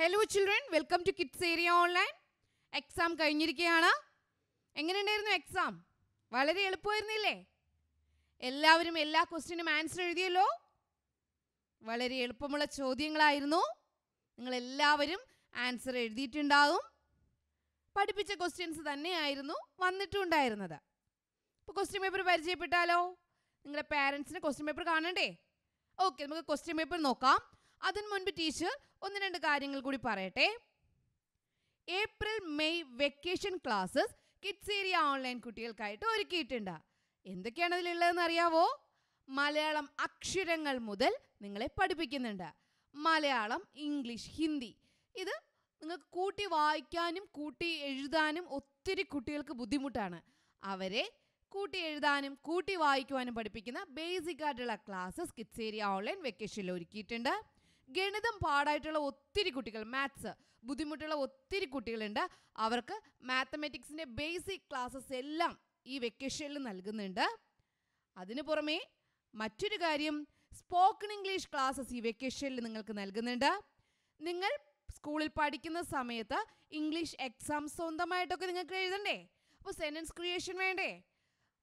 hello children welcome to kids area online exam കഴിഞ്ഞിരിക്കുകയാണ് എങ്ങനെയുണ്ടായിരുന്നു exam വളരെ എളുപ്പമായിരുന്നില്ലേ എല്ലാവരും എല്ലാ ക്വസ്റ്റിനും ആൻസർ എഴുതിയല്ലോ വളരെ എളുപ്പമുള്ള ചോദ്യങ്ങളായിരുന്നു നിങ്ങൾ എല്ലാവരും ആൻസർ എഴുതിയിട്ടുണ്ടാകും പഠിപ്പിച്ച ക്വസ്റ്റ്യൻസ് തന്നെയായിരുന്നു വന്നിട്ടുണ്ടായിരുന്നത് ഇപ്പോൾ ക്വസ്റ്റ്യൻ പേപ്പർ പരിചയപ്പെട്ടാലോ നിങ്ങളുടെ പാരൻസിന് ക്വസ്റ്റ്യൻ പേപ്പർ കാണണ്ടേ ഓക്കെ നമുക്ക് ക്വസ്റ്റ്യൻ പേപ്പർ നോക്കാം അതിന് മുൻപ് ടീച്ചർ ഒന്ന് രണ്ട് കാര്യങ്ങൾ കൂടി പറയട്ടെ April May vacation classes kids area online കുട്ടികൾക്കായിട്ട് ഒരുക്കിയിട്ടുണ്ട് എന്തൊക്കെയാണ് അതിലുള്ളതെന്ന് അറിയാവോ മലയാളം അക്ഷരങ്ങൾ മുതൽ നിങ്ങളെ പഠിപ്പിക്കുന്നുണ്ട് മലയാളം ഇംഗ്ലീഷ് ഹിന്ദി ഇത് നിങ്ങൾക്ക് കൂട്ടി വായിക്കാനും കൂട്ടി എഴുതാനും ഒത്തിരി കുട്ടികൾക്ക് ബുദ്ധിമുട്ടാണ് അവരെ കൂട്ടി എഴുതാനും കൂട്ടി വായിക്കുവാനും പഠിപ്പിക്കുന്ന ബേസിക് ആയിട്ടുള്ള ക്ലാസ്സസ് കിഡ്സ് ഏരിയ ഓൺലൈൻ വെക്കേഷനിൽ ഒരുക്കിയിട്ടുണ്ട് ഗണിതം പാടായിട്ടുള്ള ഒത്തിരി കുട്ടികൾ മാത്സ് ബുദ്ധിമുട്ടുള്ള ഒത്തിരി കുട്ടികളുണ്ട് അവർക്ക് മാത്തമാറ്റിക്സിൻ്റെ ബേസിക് ക്ലാസ്സസ് എല്ലാം ഈ വെക്കേഷനിൽ നൽകുന്നുണ്ട് അതിനു പുറമേ മറ്റൊരു കാര്യം സ്പോക്കൺ ഇംഗ്ലീഷ് ക്ലാസ്സസ് ഈ വെക്കേഷനിൽ നിങ്ങൾക്ക് നൽകുന്നുണ്ട് നിങ്ങൾ സ്കൂളിൽ പഠിക്കുന്ന സമയത്ത് ഇംഗ്ലീഷ് എക്സാം സ്വന്തമായിട്ടൊക്കെ നിങ്ങൾക്ക് എഴുതണ്ടേ അപ്പോൾ സെൻറ്റൻസ് ക്രിയേഷൻ വേണ്ടേ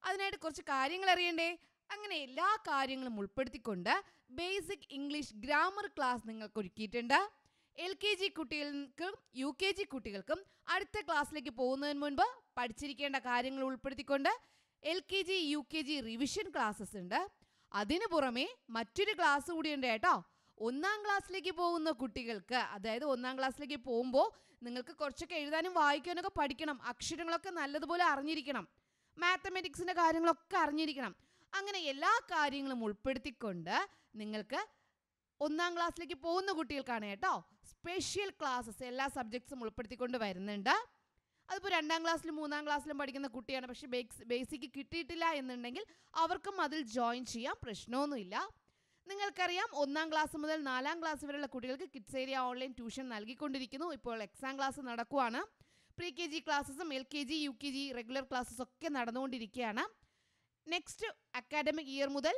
അതിനായിട്ട് കുറച്ച് കാര്യങ്ങൾ അറിയണ്ടേ അങ്ങനെ എല്ലാ കാര്യങ്ങളും ഉൾപ്പെടുത്തിക്കൊണ്ട് ബേസിക് ഇംഗ്ലീഷ് ഗ്രാമർ ക്ലാസ് നിങ്ങൾക്ക് ഒരുക്കിയിട്ടുണ്ട് എൽ കെ ജി കുട്ടികൾക്കും യു കെ ജി കുട്ടികൾക്കും അടുത്ത ക്ലാസ്സിലേക്ക് പോകുന്നതിന് മുൻപ് പഠിച്ചിരിക്കേണ്ട കാര്യങ്ങൾ ഉൾപ്പെടുത്തിക്കൊണ്ട് L K G U K G revision classes ഉണ്ട് അതിനു പുറമെ മറ്റൊരു ക്ലാസ് കൂടിയുണ്ട് കേട്ടോ ഒന്നാം ക്ലാസ്സിലേക്ക് പോകുന്ന കുട്ടികൾക്ക് അതായത് ഒന്നാം ക്ലാസ്സിലേക്ക് പോകുമ്പോൾ നിങ്ങൾക്ക് കുറച്ചൊക്കെ എഴുതാനും വായിക്കാനൊക്കെ പഠിക്കണം അക്ഷരങ്ങളൊക്കെ നല്ലതുപോലെ അറിഞ്ഞിരിക്കണം മാത്തമെറ്റിക്സിൻ്റെ കാര്യങ്ങളൊക്കെ അറിഞ്ഞിരിക്കണം അങ്ങനെ എല്ലാ കാര്യങ്ങളും ഉൾപ്പെടുത്തിക്കൊണ്ട് നിങ്ങൾക്ക് ഒന്നാം ക്ലാസ്സിലേക്ക് പോകുന്ന കുട്ടികൾക്കാണ് കേട്ടോ സ്പെഷ്യൽ ക്ലാസ്സസ് എല്ലാ സബ്ജക്ട്സും ഉൾപ്പെടുത്തിക്കൊണ്ട് വരുന്നുണ്ട് അതിപ്പോൾ രണ്ടാം ക്ലാസ്സിലും മൂന്നാം ക്ലാസ്സിലും പഠിക്കുന്ന കുട്ടിയാണ് പക്ഷേ ബേസ് ബേസിക് കിട്ടിയിട്ടില്ല എന്നുണ്ടെങ്കിൽ അവർക്കും അതിൽ ജോയിൻ ചെയ്യാം പ്രശ്നമൊന്നുമില്ല നിങ്ങൾക്കറിയാം ഒന്നാം ക്ലാസ് മുതൽ നാലാം ക്ലാസ് വരെയുള്ള കുട്ടികൾക്ക് കിഡ്സ് ഏരിയ ഓൺലൈൻ ട്യൂഷൻ നൽകിക്കൊണ്ടിരിക്കുന്നു ഇപ്പോൾ എക്സാം ക്ലാസ് നടക്കുവാണ് പ്രീ കെ ജി ക്ലാസ്സസും L K G U K G regular classes ഒക്കെ നടന്നുകൊണ്ടിരിക്കുകയാണ് നെക്സ്റ്റ് അക്കാഡമിക് ഇയർ മുതൽ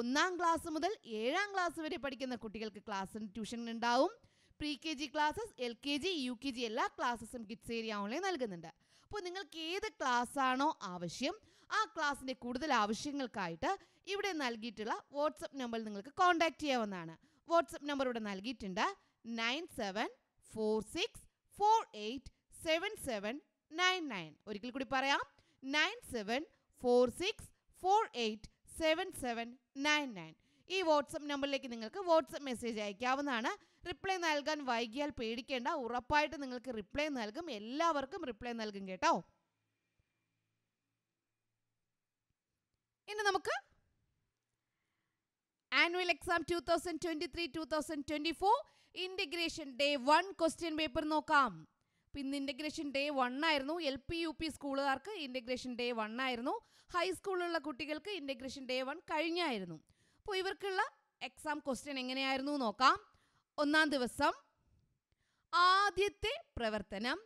ഒന്നാം ക്ലാസ് മുതൽ ഏഴാം ക്ലാസ് വരെ പഠിക്കുന്ന കുട്ടികൾക്ക് ക്ലാസ് ട്യൂഷൻ ഉണ്ടാവും pre K G classes L K G U K G എല്ലാ ക്ലാസ്സസും കിഡ്സ് ഏരിയ ഓൺലൈൻ നൽകുന്നുണ്ട് അപ്പോൾ നിങ്ങൾക്ക് ഏത് ക്ലാസ്സാണോ ആവശ്യം ആ ക്ലാസ്സിൻ്റെ കൂടുതൽ ആവശ്യങ്ങൾക്കായിട്ട് ഇവിടെ നൽകിയിട്ടുള്ള വാട്സപ്പ് നമ്പർ നിങ്ങൾക്ക് കോൺടാക്റ്റ് ചെയ്യാവുന്നതാണ് വാട്സപ്പ് നമ്പർ ഇവിടെ നൽകിയിട്ടുണ്ട് nine seven four six four eight seven seven nine nine ഒരിക്കൽ കൂടി പറയാം nine seven four six four eight seven seven nine nine ഈ വാട്സപ്പ് നമ്പറിലേക്ക് നിങ്ങൾക്ക് വാട്സപ്പ് മെസ്സേജ് അയക്കാവുന്നതാണ് റിപ്ലൈ നൽകാൻ വൈകിയാൽ പേടിക്കേണ്ട ഉറപ്പായിട്ട് നിങ്ങൾക്ക് റിപ്ലൈ നൽകും എല്ലാവർക്കും റിപ്ലൈ നൽകും കേട്ടോ ഇനി നമുക്ക് annual exam two thousand twenty three two thousand twenty four integration day one question paper നോക്കാം ഇന്ന് ഇൻ്റഗ്രേഷൻ ഡേ വൺ ആയിരുന്നു എൽ പി യു പി സ്കൂളുകാർക്ക് ഇൻ്റഗ്രേഷൻ ഡേ വൺ ആയിരുന്നു ഹൈസ്കൂളിലുള്ള കുട്ടികൾക്ക് ഇൻ്റഗ്രേഷൻ ഡേ വൺ കഴിഞ്ഞായിരുന്നു അപ്പോൾ ഇവർക്കുള്ള എക്സാം ക്വസ്റ്റ്യൻ എങ്ങനെയായിരുന്നു നോക്കാം ഒന്നാം ദിവസം ആദ്യത്തെ പ്രവർത്തനം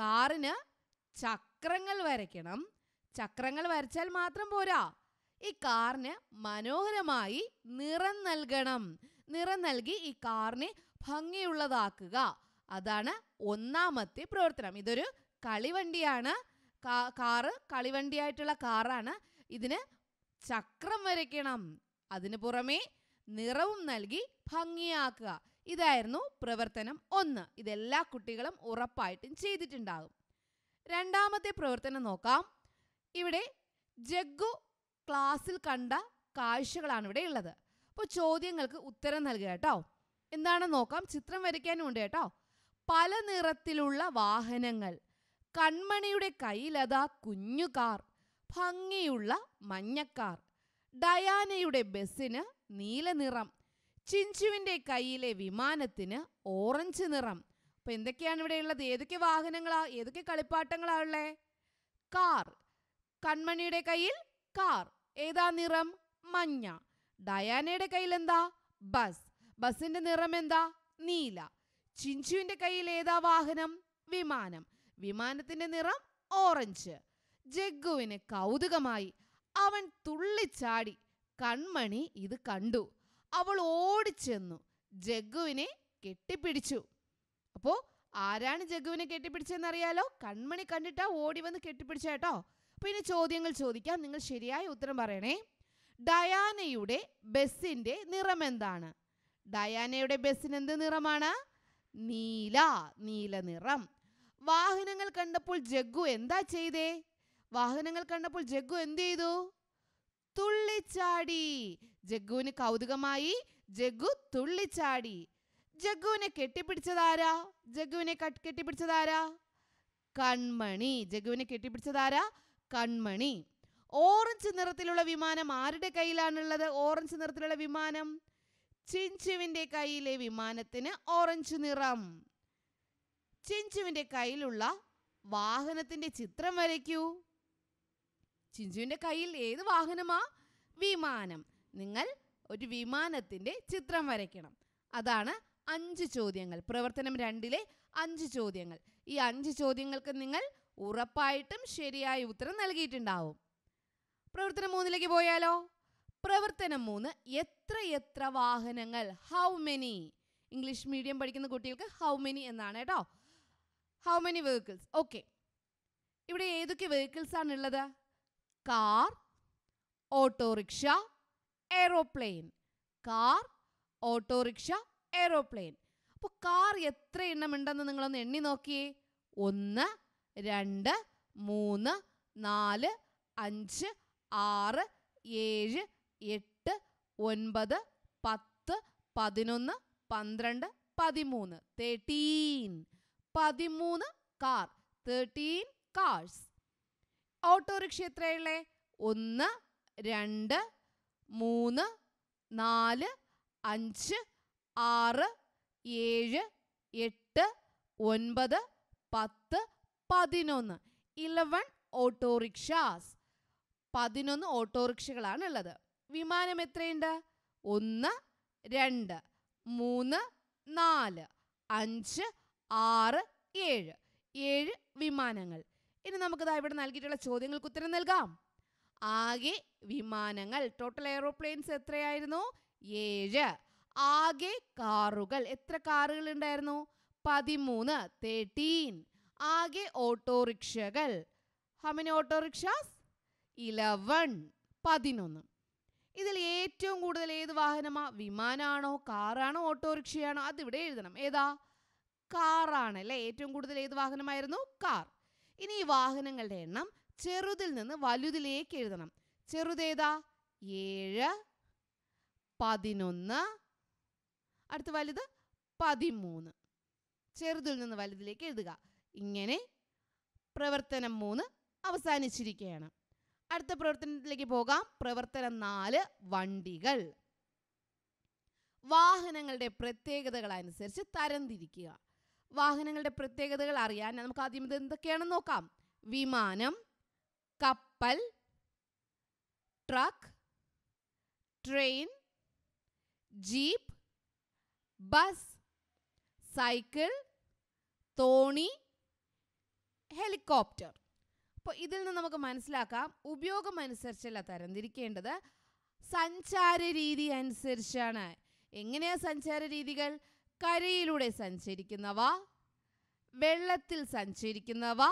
കാറിന് ചക്രങ്ങൾ വരയ്ക്കണം ചക്രങ്ങൾ വരച്ചാൽ മാത്രം പോരാ ഈ കാറിന് മനോഹരമായി നിറം നൽകണം നിറം നൽകി ഈ കാറിനെ ഭംഗിയുള്ളതാക്കുക അതാണ് ഒന്നാമത്തെ പ്രവർത്തനം ഇതൊരു കളിവണ്ടിയാണ് കാറ് കളിവണ്ടിയായിട്ടുള്ള കാറാണ് ഇതിന് ചക്രം വരയ്ക്കണം അതിനു പുറമേ നിറവും നൽകി ഭംഗിയാക്കുക ഇതായിരുന്നു പ്രവർത്തനം ഒന്ന് ഇതെല്ലാ കുട്ടികളും ഉറപ്പായിട്ടും ചെയ്തിട്ടുണ്ടാകും രണ്ടാമത്തെ പ്രവർത്തനം നോക്കാം ഇവിടെ ജഗ്ഗു ക്ലാസ്സിൽ കണ്ട കാഴ്ചകളാണ് ഇവിടെ ഉള്ളത് അപ്പോൾ ചോദ്യങ്ങൾക്ക് ഉത്തരം നൽകുക കേട്ടോ എന്താണെന്ന് നോക്കാം ചിത്രം വരയ്ക്കാനും ഉണ്ട് കേട്ടോ പല നിറത്തിലുള്ള വാഹനങ്ങൾ കൺമണിയുടെ കയ്യിലതാ കുഞ്ഞുകാർ ഭംഗിയുള്ള മഞ്ഞക്കാർ ഡയാനയുടെ ബസ്സിന് നീലനിറം ചിഞ്ചുവിൻ്റെ കയ്യിലെ വിമാനത്തിന് ഓറഞ്ച് നിറം അപ്പോൾ എന്തൊക്കെയാണ് ഇവിടെ ഉള്ളത് ഏതൊക്കെ വാഹനങ്ങളാ ഏതൊക്കെ കളിപ്പാട്ടങ്ങളാണ് കാർ കൺമണിയുടെ കയ്യിൽ കാർ ഏതാ നിറം മഞ്ഞ ഡയാനയുടെ കയ്യിൽ എന്താ ബസ് ബസ്സിൻ്റെ നിറം എന്താ നീല ചിഞ്ചുവിൻ്റെ കയ്യിൽ ഏതാ വാഹനം വിമാനം വിമാനത്തിന്റെ നിറം ഓറഞ്ച് ജഗ്ഗുവിന് കൗതുകമായി അവൻ തുള്ളിച്ചാടി കൺമണി ഇത് കണ്ടു അവൾ ഓടിച്ചെന്നു ജഗ്ഗുവിനെ കെട്ടിപ്പിടിച്ചു അപ്പോൾ ആരാണ് ജഗ്ഗുവിനെ കെട്ടിപ്പിടിച്ചതെന്നറിയാലോ കൺമണി കണ്ടിട്ടാ ഓടി വന്ന് കെട്ടിപ്പിടിച്ചേട്ടോ അപ്പോൾ ഇനി ചോദ്യങ്ങൾ ചോദിക്കാം നിങ്ങൾ ശരിയായ ഉത്തരം പറയണേ ഡയാനയുടെ ബസ്സിൻ്റെ നിറം എന്താണ് ഡയാനയുടെ ബസ്സിന് എന്ത് നിറമാണ് നീല നീല നിറം വാഹനങ്ങൾ കണ്ടപ്പോൾ ജഗ്ഗു എന്താ ചെയ്തേ വാഹനങ്ങൾ കണ്ടപ്പോൾ ജഗ്ഗു എന്ത് ചെയ്തു തുള്ളിച്ചാടി ജഗ്ഗുവിന് കൗതുകമായി ജഗ്ഗു തുള്ളിച്ചാടി ജഗ്ഗുവിനെ കെട്ടിപ്പിടിച്ചതാരാ ജഗ്ഗുവിനെ കെട്ടിപ്പിടിച്ചതാരാ കൺമണി ജഗ്ഗുവിനെ കെട്ടിപ്പിടിച്ചതാരാ കൺമണി ഓറഞ്ച് നിറത്തിലുള്ള വിമാനം ആരുടെ കയ്യിലാണുള്ളത് ഓറഞ്ച് നിറത്തിലുള്ള വിമാനം ചിഞ്ചുവിന്റെ കയ്യിലെ വിമാനത്തിന് ഓറഞ്ച് നിറം ചിഞ്ചുവിൻ്റെ കയ്യിലുള്ള വാഹനത്തിൻ്റെ ചിത്രം വരയ്ക്കൂ ചിഞ്ചുവിൻ്റെ കയ്യിൽ ഏത് വാഹനമാ വിമാനം നിങ്ങൾ ഒരു വിമാനത്തിൻ്റെ ചിത്രം വരയ്ക്കണം അതാണ് അഞ്ച് ചോദ്യങ്ങൾ പ്രവർത്തനം രണ്ടിലെ അഞ്ച് ചോദ്യങ്ങൾ ഈ അഞ്ച് ചോദ്യങ്ങൾക്ക് നിങ്ങൾ ഉറപ്പായിട്ടും ശരിയായ ഉത്തരം നൽകിയിട്ടുണ്ടാവും പ്രവർത്തനം മൂന്നിലേക്ക് പോയാലോ പ്രവർത്തനം മൂന്ന് എത്ര എത്ര വാഹനങ്ങൾ ഹൗ മെനി ഇംഗ്ലീഷ് മീഡിയം പഠിക്കുന്ന കുട്ടികൾക്ക് ഹൗ മെനി എന്നാണ് കേട്ടോ ഹൗ മെനി വെഹിക്കിൾസ് ഓക്കെ ഇവിടെ ഏതൊക്കെ വെഹിക്കിൾസ് ആണ് ഉള്ളത് car autorickshaw aeroplane car autorickshaw aeroplane അപ്പോൾ കാർ എത്ര എണ്ണം ഉണ്ടെന്ന് നിങ്ങളൊന്ന് എണ്ണി നോക്കിയേ ഒന്ന് രണ്ട് മൂന്ന് നാല് അഞ്ച് ആറ് ഏഴ് എട്ട് ഒൻപത് പത്ത് പതിനൊന്ന് പന്ത്രണ്ട് പതിമൂന്ന് തേർട്ടീൻ പതിമൂന്ന് കാർ തേർട്ടീൻ കാഴ്സ് ഓട്ടോറിക്ഷ എത്രയുള്ളേ ഒന്ന് രണ്ട് മൂന്ന് നാല് അഞ്ച് ആറ് ഏഴ് എട്ട് ഒൻപത് പത്ത് പതിനൊന്ന് ഇലവൻ ഓട്ടോറിക്ഷാസ് പതിനൊന്ന് ഓട്ടോറിക്ഷകളാണ് ഉള്ളത് വിമാനം എത്രയുണ്ട് ഒന്ന് രണ്ട് മൂന്ന് നാല് അഞ്ച് ആറ് ഏഴ് ഏഴ് വിമാനങ്ങൾ ഇനി നമുക്കിതാ ഇവിടെ നൽകിയിട്ടുള്ള ചോദ്യങ്ങൾക്ക് ഉത്തരം നൽകാം ആകെ വിമാനങ്ങൾ ടോട്ടൽ എയ്റോപ്ലെയിൻസ് എത്രയായിരുന്നു ഏഴ് ആകെ കാറുകൾ എത്ര കാറുകൾ ഉണ്ടായിരുന്നു പതിമൂന്ന് തേർട്ടീൻ ആകെ ഓട്ടോറിക്ഷകൾ ഹമിനി ഓട്ടോറിക്ഷാസ് ഇലവൺ പതിനൊന്ന് ഇതിൽ ഏറ്റവും കൂടുതൽ ഏത് വാഹനമാ വിമാനമാണോ കാറാണോ ഓട്ടോറിക്ഷയാണോ അതിവിടെ എഴുതണം ഏതാ കാറാണ് അല്ലേ ഏറ്റവും കൂടുതൽ ഏത് വാഹനമായിരുന്നു കാർ ഇനി ഈ വാഹനങ്ങളുടെ എണ്ണം ചെറുതിൽ നിന്ന് വലുതിലേക്ക് എഴുതണം ചെറുതേതാ ഏഴ് പതിനൊന്ന് അടുത്ത് വലുത് പതിമൂന്ന് ചെറുതിൽ നിന്ന് വലുതിലേക്ക് എഴുതുക ഇങ്ങനെ പ്രവർത്തനം മൂന്ന് അവസാനിച്ചിരിക്കുകയാണ് അടുത്ത പ്രവർത്തനത്തിലേക്ക് പോകാം പ്രവർത്തനം നാല് വണ്ടികൾ വാഹനങ്ങളുടെ പ്രത്യേകതകൾ അനുസരിച്ച് തരംതിരിക്കുക വാഹനങ്ങളുടെ പ്രത്യേകതകൾ അറിയാൻ നമുക്ക് ആദ്യം ഇത് എന്തൊക്കെയാണെന്ന് നോക്കാം വിമാനം കപ്പൽ truck train jeep bus cycle തോണി ഹെലികോപ്റ്റർ അപ്പോൾ ഇതിൽ നിന്ന് നമുക്ക് മനസ്സിലാക്കാം ഉപയോഗം അനുസരിച്ചല്ല തരംതിരിക്കേണ്ടത് സഞ്ചാര രീതി അനുസരിച്ചാണ് എങ്ങനെയാ സഞ്ചാര രീതികൾ കരയിലൂടെ സഞ്ചരിക്കുന്നവ വെള്ളത്തിൽ സഞ്ചരിക്കുന്നവ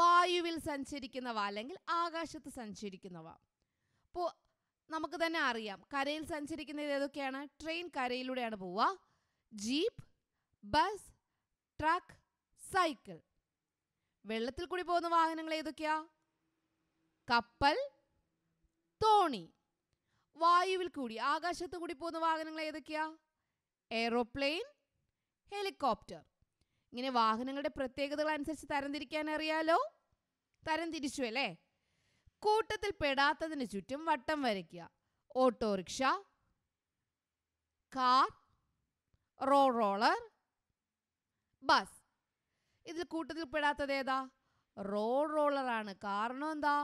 വായുവിൽ സഞ്ചരിക്കുന്നവ അല്ലെങ്കിൽ ആകാശത്ത് സഞ്ചരിക്കുന്നവ അപ്പോൾ നമുക്ക് തന്നെ അറിയാം കരയിൽ സഞ്ചരിക്കുന്നത് ഏതൊക്കെയാണ് ട്രെയിൻ കരയിലൂടെയാണ് പോവുക ജീപ്പ് ബസ് ട്രക്ക് സൈക്കിൾ വെള്ളത്തിൽ കൂടി പോകുന്ന വാഹനങ്ങൾ ഏതൊക്കെയാ കപ്പൽ തോണി വായുവിൽ കൂടി ആകാശത്ത് കൂടി പോകുന്ന വാഹനങ്ങൾ ഏതൊക്കെയാ എയ്റോപ്ലെയിൻ ഹെലികോപ്റ്റർ ഇങ്ങനെ വാഹനങ്ങളുടെ പ്രത്യേകതകൾ അനുസരിച്ച് തരംതിരിക്കാൻ അറിയാലോ തരംതിരിച്ചു അല്ലേ കൂട്ടത്തിൽ പെടാത്തതിന് ചുറ്റും വട്ടം വരയ്ക്കുക ഓട്ടോറിക്ഷ കാർ റോ റോളർ ബസ് ഇതിൽ കൂട്ടത്തിൽ പെടാത്തത് ഏതാ റോ റോളറാണ് കാരണം എന്താ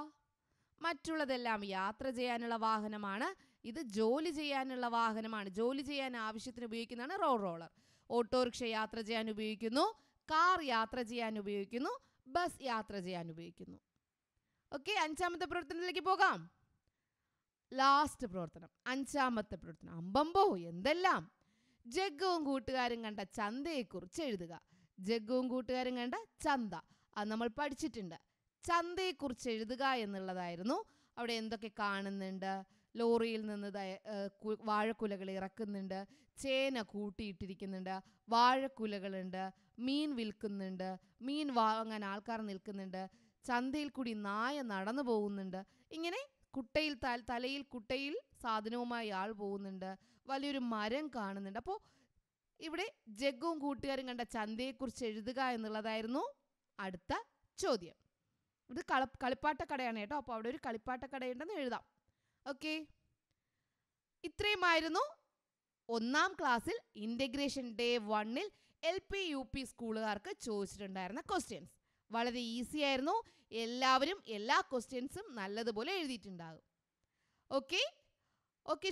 മറ്റുള്ളതെല്ലാം യാത്ര ചെയ്യാനുള്ള വാഹനമാണ് ഇത് ജോലി ചെയ്യാനുള്ള വാഹനമാണ് ജോലി ചെയ്യാൻ ആവശ്യത്തിന് ഉപയോഗിക്കുന്നതാണ് റോ റോളർ ഓട്ടോറിക്ഷ യാത്ര ചെയ്യാൻ ഉപയോഗിക്കുന്നു കാർ യാത്ര ചെയ്യാൻ ഉപയോഗിക്കുന്നു ബസ് യാത്ര ചെയ്യാൻ ഉപയോഗിക്കുന്നു ഓക്കെ അഞ്ചാമത്തെ പ്രവർത്തനത്തിലേക്ക് പോകാം ലാസ്റ്റ് പ്രവർത്തനം അഞ്ചാമത്തെ പ്രവർത്തനം അമ്പമ്പോ എന്തെല്ലാം ജഗ്ഗവും കൂട്ടുകാരും കണ്ട ചന്തയെക്കുറിച്ച് എഴുതുക ജഗ്ഗവും കൂട്ടുകാരും കണ്ട ചന്ത അത് നമ്മൾ പഠിച്ചിട്ടുണ്ട് ചന്തയെക്കുറിച്ച് എഴുതുക എന്നുള്ളതായിരുന്നു അവിടെ എന്തൊക്കെ കാണുന്നുണ്ട് ലോറിയിൽ നിന്ന് വാഴക്കുലകൾ ഇറക്കുന്നുണ്ട് ചേന കൂട്ടിയിട്ടിരിക്കുന്നുണ്ട് വാഴക്കുലകളുണ്ട് മീൻ വിൽക്കുന്നുണ്ട് മീൻ വാങ്ങാൻ ആൾക്കാർ നിൽക്കുന്നുണ്ട് ചന്തയിൽ കൂടി നായ നടന്നു പോകുന്നുണ്ട് ഇങ്ങനെ കുട്ടയിൽ തലയിൽ കുട്ടയിൽ സാധനവുമായി ആൾ പോകുന്നുണ്ട് വലിയൊരു മരം കാണുന്നുണ്ട് അപ്പോൾ ഇവിടെ ജഗ്ഗും കൂട്ടുകാരും കണ്ട ചന്തയെക്കുറിച്ച് എഴുതുക എന്നുള്ളതായിരുന്നു അടുത്ത ചോദ്യം ഇത് കള കളിപ്പാട്ടക്കടയാണ് കേട്ടോ അപ്പോൾ അവിടെ ഒരു കളിപ്പാട്ടക്കടയുണ്ടെന്ന് എഴുതാം ഓക്കെ ഇത്രയുമായിരുന്നു ഒന്നാം ക്ലാസ്സിൽ ഇൻ്റഗ്രേഷൻ ഡേ വണ്ണിൽ എൽ പി യു പി സ്കൂളുകാർക്ക് ചോദിച്ചിട്ടുണ്ടായിരുന്ന ക്വസ്റ്റ്യൻസ് വളരെ ഈസി ആയിരുന്നു എല്ലാവരും എല്ലാ ക്വസ്റ്റ്യൻസും നല്ലതുപോലെ എഴുതിയിട്ടുണ്ടാകും okay okay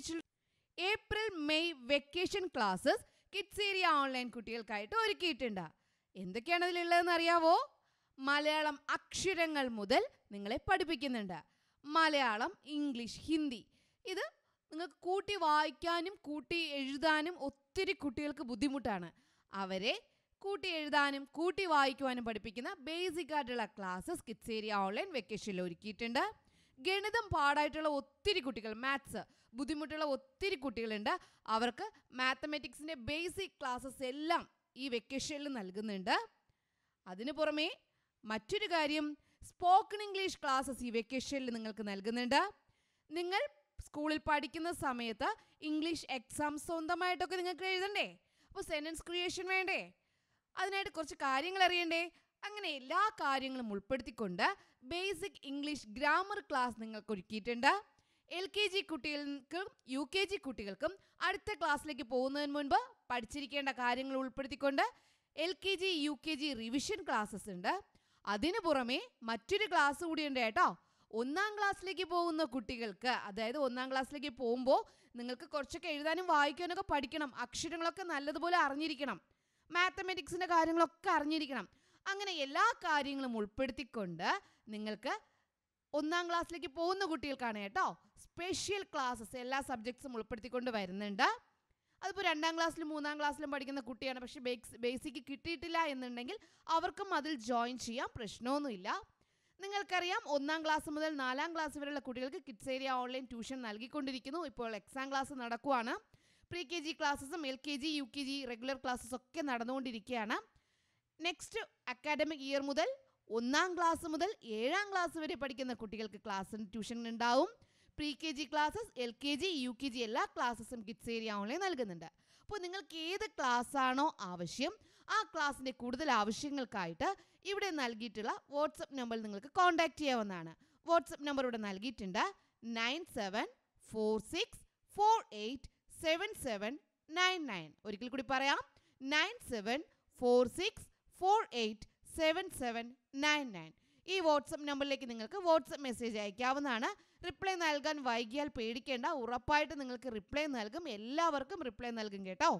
April May vacation classes kids area online കുട്ടികൾക്കായിട്ട് ഒരുക്കിയിട്ടുണ്ട് എന്തൊക്കെയാണ് അതിലുള്ളതെന്ന് അറിയാവോ മലയാളം അക്ഷരങ്ങൾ മുതൽ നിങ്ങളെ പഠിപ്പിക്കുന്നുണ്ട് മലയാളം ഇംഗ്ലീഷ് ഹിന്ദി ഇത് നിങ്ങൾക്ക് കൂട്ടി വായിക്കാനും കൂട്ടി എഴുതാനും ഒത്തിരി കുട്ടികൾക്ക് ബുദ്ധിമുട്ടാണ് അവരെ കൂട്ടി എഴുതാനും കൂട്ടി വായിക്കുവാനും പഠിപ്പിക്കുന്ന ബേസിക് ആയിട്ടുള്ള ക്ലാസ്സസ് കിഡ്സ് ഏരിയ ഓൺലൈൻ വെക്കേഷനിൽ ഒരുക്കിയിട്ടുണ്ട് ഗണിതം പാടായിട്ടുള്ള ഒത്തിരി കുട്ടികൾ മാത്സ് ബുദ്ധിമുട്ടുള്ള ഒത്തിരി കുട്ടികളുണ്ട് അവർക്ക് മാത്തമാറ്റിക്സിൻ്റെ ബേസിക് ക്ലാസ്സസ് എല്ലാം ഈ വെക്കേഷനിൽ നൽകുന്നുണ്ട് അതിനു പുറമേ മറ്റൊരു കാര്യം സ്പോക്കൺ ഇംഗ്ലീഷ് ക്ലാസ്സസ് ഈ വെക്കേഷനിൽ നിങ്ങൾക്ക് നൽകുന്നുണ്ട് നിങ്ങൾ സ്കൂളിൽ പഠിക്കുന്ന സമയത്ത് ഇംഗ്ലീഷ് എക്സാം സ്വന്തമായിട്ടൊക്കെ നിങ്ങൾക്ക് എഴുതണ്ടേ അപ്പോൾ സെൻറ്റൻസ് ക്രിയേഷൻ വേണ്ടേ അതിനായിട്ട് കുറച്ച് കാര്യങ്ങൾ അറിയണ്ടേ അങ്ങനെ എല്ലാ കാര്യങ്ങളും ഉൾപ്പെടുത്തിക്കൊണ്ട് ബേസിക് ഇംഗ്ലീഷ് ഗ്രാമർ ക്ലാസ് നിങ്ങൾക്ക് ഒരുക്കിയിട്ടുണ്ട് എൽ കെ ജി കുട്ടികൾക്കും യു കെ ജി കുട്ടികൾക്കും അടുത്ത ക്ലാസ്സിലേക്ക് പോകുന്നതിന് മുൻപ് പഠിച്ചിരിക്കേണ്ട കാര്യങ്ങൾ ഉൾപ്പെടുത്തിക്കൊണ്ട് L K G U K G revision classes ഉണ്ട് അതിനു പുറമേ മറ്റൊരു ക്ലാസ് കൂടിയുണ്ട് കേട്ടോ ഒന്നാം ക്ലാസ്സിലേക്ക് പോകുന്ന കുട്ടികൾക്ക് അതായത് ഒന്നാം ക്ലാസ്സിലേക്ക് പോകുമ്പോൾ നിങ്ങൾക്ക് കുറച്ചൊക്കെ എഴുതാനും വായിക്കാനൊക്കെ പഠിക്കണം അക്ഷരങ്ങളൊക്കെ നല്ലതുപോലെ അറിഞ്ഞിരിക്കണം മാത്തമെറ്റിക്സിൻ്റെ കാര്യങ്ങളൊക്കെ അറിഞ്ഞിരിക്കണം അങ്ങനെ എല്ലാ കാര്യങ്ങളും ഉൾപ്പെടുത്തിക്കൊണ്ട് നിങ്ങൾക്ക് ഒന്നാം ക്ലാസ്സിലേക്ക് പോകുന്ന കുട്ടികൾക്കാണ് കേട്ടോ സ്പെഷ്യൽ ക്ലാസ്സസ് എല്ലാ സബ്ജക്ട്സും ഉൾപ്പെടുത്തിക്കൊണ്ട് വരുന്നുണ്ട് അതിപ്പോൾ രണ്ടാം ക്ലാസ്സിലും മൂന്നാം ക്ലാസ്സിലും പഠിക്കുന്ന കുട്ടിയാണ് പക്ഷേ ബേസ് ബേസിക് കിട്ടിയിട്ടില്ല എന്നുണ്ടെങ്കിൽ അവർക്കും അതിൽ ജോയിൻ ചെയ്യാം പ്രശ്നമൊന്നുമില്ല നിങ്ങൾക്കറിയാം ഒന്നാം ക്ലാസ് മുതൽ നാലാം ക്ലാസ് വരെയുള്ള കുട്ടികൾക്ക് കിഡ്സ് ഏരിയ ഓൺലൈൻ ട്യൂഷൻ നൽകിക്കൊണ്ടിരിക്കുന്നു ഇപ്പോൾ എക്സാം ക്ലാസ് നടക്കുവാണ് പ്രീ കെ ജി ക്ലാസ്സസും L K G U K G regular classes ഒക്കെ നടന്നുകൊണ്ടിരിക്കുകയാണ് നെക്സ്റ്റ് അക്കാഡമിക് ഇയർ മുതൽ ഒന്നാം ക്ലാസ് മുതൽ ഏഴാം ക്ലാസ് വരെ പഠിക്കുന്ന കുട്ടികൾക്ക് ക്ലാസ് ട്യൂഷൻ ഉണ്ടാവും pre K G classes L K G U K G എല്ലാ ക്ലാസ്സസും കിഡ്സ് ഏരിയ ഓൺലൈൻ നൽകുന്നുണ്ട് അപ്പോൾ നിങ്ങൾക്ക് ഏത് ക്ലാസ് ആണോ ആവശ്യം ആ ക്ലാസ്സിൻ്റെ കൂടുതൽ ആവശ്യങ്ങൾക്കായിട്ട് ഇവിടെ നൽകിയിട്ടുള്ള വാട്സപ്പ് നമ്പർ നിങ്ങൾക്ക് കോൺടാക്റ്റ് ചെയ്യാവുന്നതാണ് വാട്സപ്പ് നമ്പർ ഇവിടെ നൽകിയിട്ടുണ്ട് nine seven four six four eight seven seven nine nine ഒരിക്കൽ കൂടി പറയാം nine seven four six four eight seven seven nine nine ഈ വാട്സപ്പ് നമ്പറിലേക്ക് നിങ്ങൾക്ക് വാട്സപ്പ് മെസ്സേജ് അയക്കാവുന്നതാണ് റിപ്ലൈ നൽകാൻ വൈകിയാൽ പേടിക്കേണ്ട ഉറപ്പായിട്ട് നിങ്ങൾക്ക് റിപ്ലൈ നൽകും എല്ലാവർക്കും റിപ്ലൈ നൽകും കേട്ടോ